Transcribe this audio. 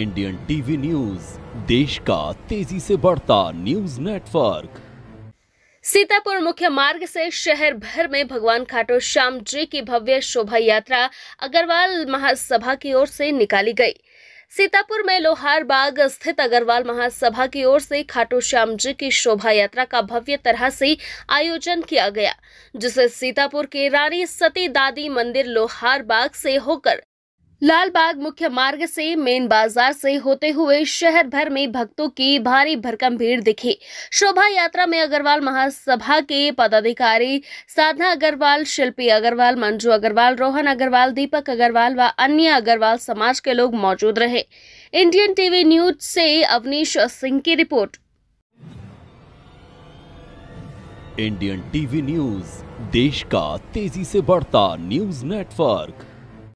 Indian TV news देश का तेजी से बढ़ता न्यूज नेटवर्क सीतापुर मुख्य मार्ग से शहर भर में भगवान खाटू श्याम जी की भव्य शोभा यात्रा अग्रवाल महासभा की ओर से निकाली गई सीतापुर में लोहार बाग स्थित अग्रवाल महासभा की ओर से खाटू श्याम जी की शोभा यात्रा का भव्य तरह से आयोजन किया गया जिसे सीतापुर के रानी सती दादी मंदिर लोहार बाग से होकर लाल बाग मुख्य मार्ग से मेन बाजार से होते हुए शहर भर में भक्तों की भारी भरकम भीड़ दिखी शोभा यात्रा में अग्रवाल महासभा के पदाधिकारी साधना अग्रवाल शिल्पी अग्रवाल मंजू अग्रवाल रोहन अग्रवाल दीपक अग्रवाल व अन्य अग्रवाल समाज के लोग मौजूद रहे इंडियन टीवी न्यूज से अवनीश सिंह की रिपोर्ट इंडियन टीवी न्यूज देश का तेजी से बढ़ता न्यूज नेटवर्क